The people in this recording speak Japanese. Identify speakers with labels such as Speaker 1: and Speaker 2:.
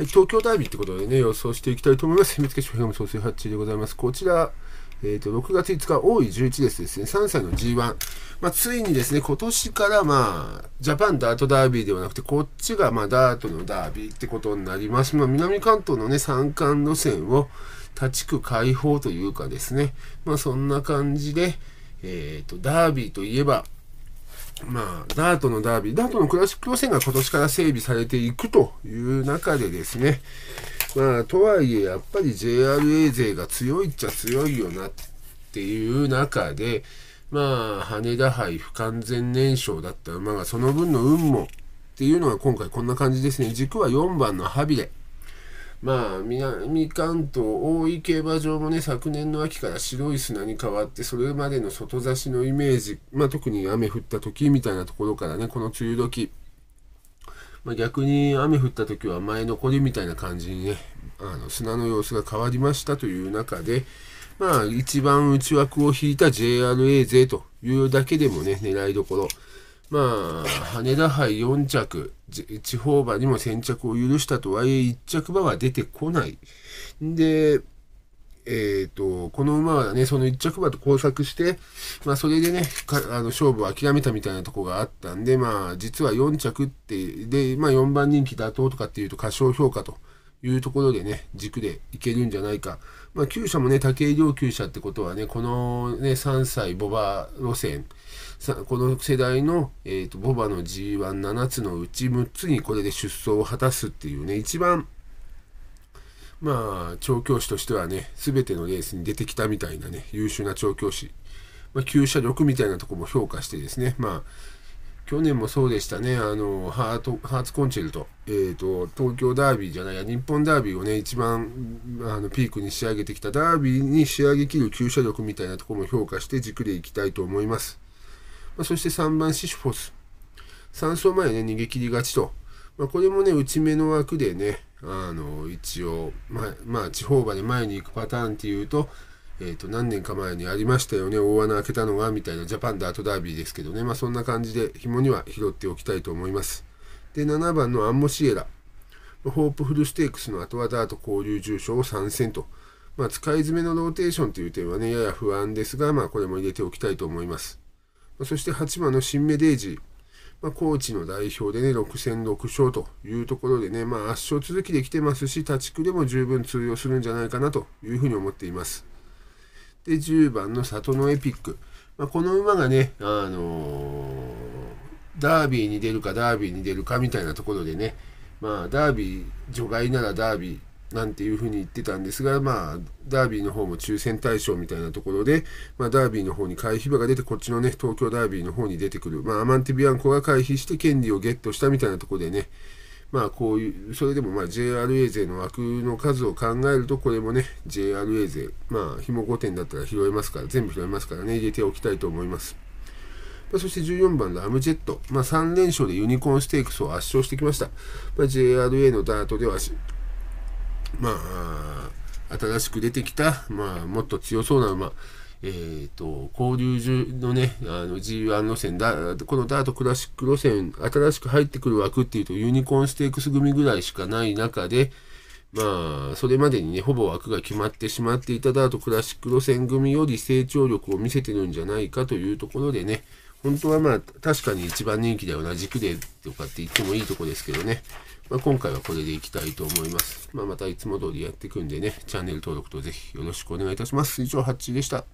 Speaker 1: はい、東京ダービーってことでね、予想していきたいと思います。秘密結晶、東総水発でございます。こちら、えーと、6月5日、大井11ですですね、3歳の G1、まあ、ついにですね、今年からまあ、ジャパンダートダービーではなくて、こっちがまあ、ダートのダービーってことになります。まあ、南関東のね、山間路線を立ち区解放というかですね、まあ、そんな感じで、えっ、ー、と、ダービーといえば、まあ、ダートのダービー、ダートのクラシック路線が今年から整備されていくという中でですね、まあ、とはいえ、やっぱり JRA 勢が強いっちゃ強いよなっていう中で、まあ、羽田杯不完全燃焼だった馬が、その分の運もっていうのが今回こんな感じですね。軸は4番のハビレ。まあ南関東大井競馬場もね昨年の秋から白い砂に変わってそれまでの外差しのイメージ、まあ、特に雨降った時みたいなところからねこの梅雨時、まあ、逆に雨降った時は前残りみたいな感じにねあの砂の様子が変わりましたという中で、まあ、一番内枠を引いた JRA 勢というだけでもね狙いどころ。まあ、羽田杯4着、地方馬にも先着を許したとはいえ、1着馬は出てこない。で、えっ、ー、と、この馬はね、その1着馬と交錯して、まあ、それでね、あの勝負を諦めたみたいなとこがあったんで、まあ、実は4着って、で、まあ、4番人気妥当とかっていうと過小評価と。いうところでね、軸でいけるんじゃないか。まあ、厩舎もね、武井良級舎ってことはね、このね、3歳ボバ路線、この世代の、えーと、ボバの G17 つのうち6つにこれで出走を果たすっていうね、一番、まあ、調教師としてはね、全てのレースに出てきたみたいなね、優秀な調教師、まあ、旧舎力みたいなとこも評価してですね、まあ、去年もそうでしたね、あの、ハート、ハーツコンチェルト、えっ、ー、と、東京ダービーじゃないや、日本ダービーをね、一番、あの、ピークに仕上げてきたダービーに仕上げきる急車力みたいなところも評価して軸でいきたいと思います。まあ、そして3番、シシフォス。3走前ね、逃げ切りがちと。まあ、これもね、内目の枠でね、あの、一応、まあ、まあ、地方馬で前に行くパターンっていうと、えー、と、何年か前にありましたよね、大穴開けたのが、みたいな、ジャパンダートダービーですけどね、まあそんな感じで、紐には拾っておきたいと思います。で、7番のアンモシエラ。ホープフルステークスの後はダート交流重賞を参戦と。まあ、使い詰めのローテーションという点はね、やや不安ですが、まあ、これも入れておきたいと思います。まそして8番のシンメデージー。まあ、高知の代表でね、6戦6勝というところでね、まあ、圧勝続きできてますし、立地区でも十分通用するんじゃないかなというふうに思っています。で10番の里のエピック、まあ、この馬がね、あのー、ダービーに出るかダービーに出るかみたいなところでね、まあ、ダービー除外ならダービーなんていうふうに言ってたんですが、まあ、ダービーの方も抽選対象みたいなところで、まあ、ダービーの方に回避馬が出て、こっちのね、東京ダービーの方に出てくる、まあ、アマンティビアンコが回避して権利をゲットしたみたいなところでね、まあこういう、それでもまあ JRA 税の枠の数を考えると、これもね、JRA 税、まあ、ひも5点だったら拾えますから、全部拾えますからね、入れておきたいと思います。まあ、そして14番、ラムジェット。まあ、3連勝でユニコーンステークスを圧勝してきました。まあ、JRA のダートでは、まあ、新しく出てきた、まあ、もっと強そうな馬、えーと、交流中のね、あの G1 路線だ、このダートクラシック路線、新しく入ってくる枠っていうと、ユニコーンステークス組ぐらいしかない中で、まあ、それまでにね、ほぼ枠が決まってしまっていたダートクラシック路線組より成長力を見せてるんじゃないかというところでね、本当はまあ、確かに一番人気では同じくでとかって言ってもいいとこですけどね、まあ、今回はこれでいきたいと思います。まあ、またいつも通りやっていくんでね、チャンネル登録とぜひよろしくお願いいたします。以上、ハッチーでした。